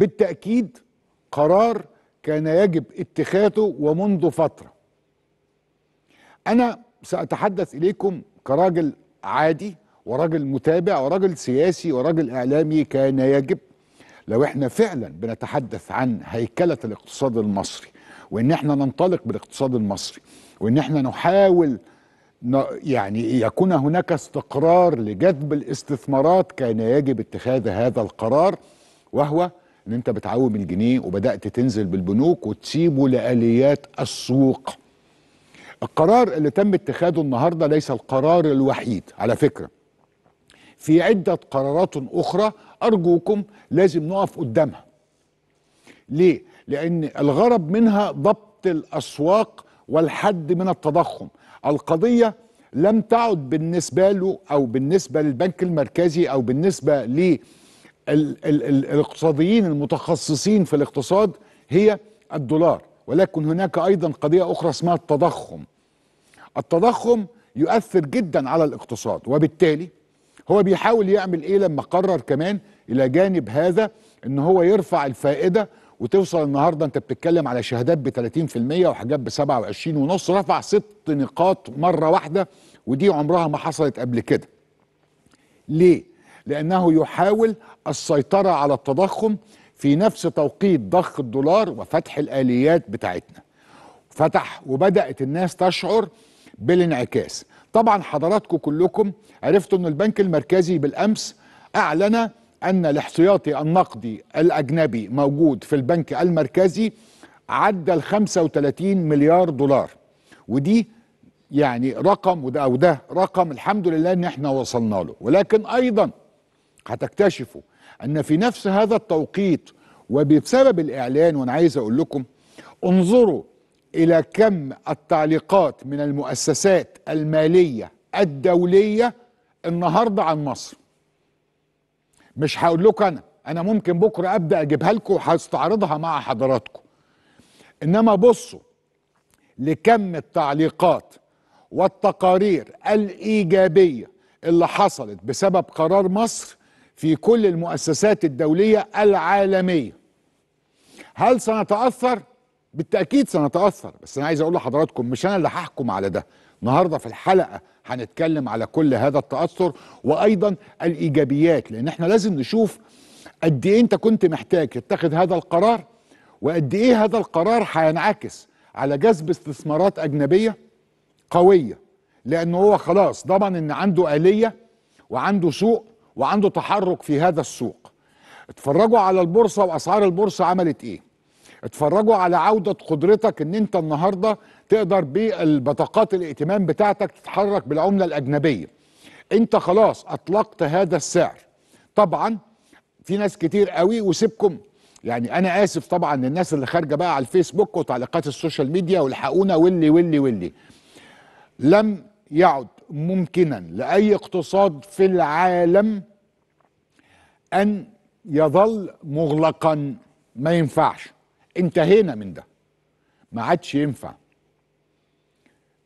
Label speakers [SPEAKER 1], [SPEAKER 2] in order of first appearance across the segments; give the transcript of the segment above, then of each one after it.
[SPEAKER 1] بالتاكيد قرار كان يجب اتخاذه ومنذ فتره انا ساتحدث اليكم كراجل عادي وراجل متابع وراجل سياسي وراجل اعلامي كان يجب لو احنا فعلا بنتحدث عن هيكله الاقتصاد المصري وان احنا ننطلق بالاقتصاد المصري وان احنا نحاول يعني يكون هناك استقرار لجذب الاستثمارات كان يجب اتخاذ هذا القرار وهو ان انت بتعوم الجنيه وبدات تنزل بالبنوك وتسيبه لاليات السوق القرار اللي تم اتخاذه النهارده ليس القرار الوحيد على فكره في عده قرارات اخرى ارجوكم لازم نقف قدامها ليه لان الغرض منها ضبط الاسواق والحد من التضخم القضيه لم تعد بالنسبه له او بالنسبه للبنك المركزي او بالنسبه ليه ال ال الاقتصاديين المتخصصين في الاقتصاد هي الدولار ولكن هناك ايضا قضيه اخرى اسمها التضخم التضخم يؤثر جدا على الاقتصاد وبالتالي هو بيحاول يعمل ايه لما قرر كمان الى جانب هذا ان هو يرفع الفائده وتوصل النهارده انت بتتكلم على شهادات ب 30% وحاجات ب 27 ونص رفع ست نقاط مره واحده ودي عمرها ما حصلت قبل كده ليه لأنه يحاول السيطرة على التضخم في نفس توقيت ضخ الدولار وفتح الآليات بتاعتنا فتح وبدأت الناس تشعر بالانعكاس طبعا حضراتكم كلكم عرفتوا أن البنك المركزي بالأمس أعلن أن الاحتياطي النقدي الأجنبي موجود في البنك المركزي عدى ال 35 مليار دولار ودي يعني رقم وده أو ده رقم الحمد لله أن احنا وصلنا له ولكن أيضا هتكتشفوا ان في نفس هذا التوقيت وبسبب الاعلان وانا عايز اقول لكم انظروا الى كم التعليقات من المؤسسات الماليه الدوليه النهارده عن مصر مش هقول لكم انا انا ممكن بكره ابدا اجيبها لكم وهستعرضها مع حضراتكم انما بصوا لكم التعليقات والتقارير الايجابيه اللي حصلت بسبب قرار مصر في كل المؤسسات الدولية العالمية هل سنتأثر؟ بالتأكيد سنتأثر بس أنا عايز أقول لحضراتكم مش أنا اللي هحكم على ده النهاردة في الحلقة هنتكلم على كل هذا التأثر وأيضا الإيجابيات لأن احنا لازم نشوف قد إيه أنت كنت محتاج تتخذ هذا القرار وقد إيه هذا القرار هينعكس على جذب استثمارات أجنبية قوية لأنه هو خلاص ضمن إن عنده آلية وعنده سوق وعنده تحرك في هذا السوق اتفرجوا على البورصة وأسعار البورصة عملت إيه اتفرجوا على عودة قدرتك ان انت النهاردة تقدر بالبطاقات الائتمان بتاعتك تتحرك بالعملة الأجنبية انت خلاص أطلقت هذا السعر طبعا في ناس كتير قوي وسيبكم يعني انا اسف طبعا للناس اللي خارجه بقى على الفيسبوك وتعليقات السوشيال ميديا والحقونا واللي واللي واللي لم يعد ممكنا لاي اقتصاد في العالم ان يظل مغلقا ما ينفعش انتهينا من ده ما عادش ينفع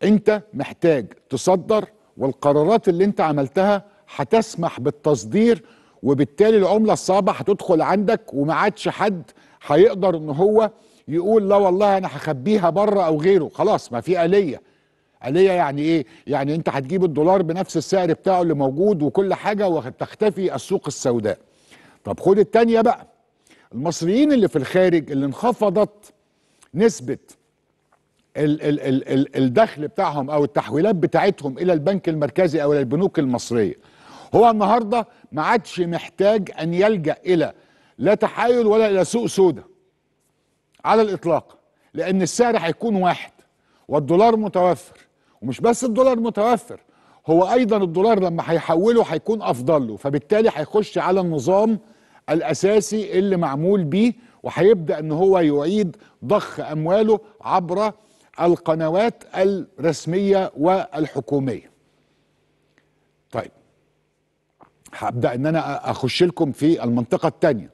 [SPEAKER 1] انت محتاج تصدر والقرارات اللي انت عملتها هتسمح بالتصدير وبالتالي العملة الصعبة هتدخل عندك وما عادش حد هيقدر ان هو يقول لا والله انا هخبيها بره او غيره خلاص ما في آلية عليا يعني ايه يعني انت هتجيب الدولار بنفس السعر بتاعه اللي موجود وكل حاجه وتختفي السوق السوداء طب خد التانية بقى المصريين اللي في الخارج اللي انخفضت نسبه ال ال ال ال الدخل بتاعهم او التحويلات بتاعتهم الى البنك المركزي او الى البنوك المصريه هو النهارده ما عادش محتاج ان يلجا الى لا تحايل ولا الى سوق سوداء على الاطلاق لان السعر هيكون واحد والدولار متوفر ومش بس الدولار متوفر هو ايضا الدولار لما هيحوله هيكون افضل له فبالتالي هيخش على النظام الاساسي اللي معمول بيه وهيبدا ان هو يعيد ضخ امواله عبر القنوات الرسميه والحكوميه طيب هبدا ان انا اخش لكم في المنطقه الثانيه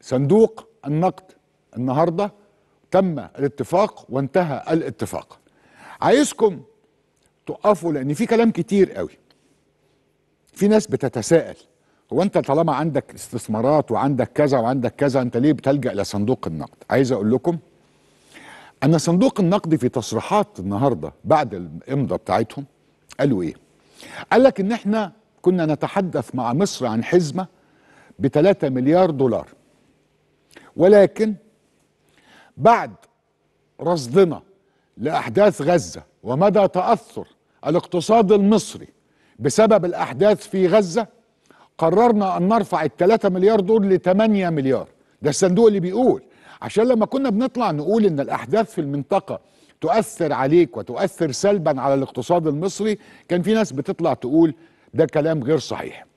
[SPEAKER 1] صندوق النقد النهارده تم الاتفاق وانتهى الاتفاق عايزكم تقفوا لان في كلام كتير قوي في ناس بتتساءل هو انت طالما عندك استثمارات وعندك كذا وعندك كذا انت ليه بتلجا لصندوق النقد عايز اقول لكم ان صندوق النقد في تصريحات النهارده بعد الامضه بتاعتهم قالوا ايه قال لك ان احنا كنا نتحدث مع مصر عن حزمه ب 3 مليار دولار ولكن بعد رصدنا لاحداث غزه ومدى تاثر الاقتصاد المصري بسبب الاحداث في غزه قررنا ان نرفع ال 3 مليار دول ل 8 مليار ده الصندوق اللي بيقول عشان لما كنا بنطلع نقول ان الاحداث في المنطقه تؤثر عليك وتؤثر سلبا على الاقتصاد المصري كان في ناس بتطلع تقول ده كلام غير صحيح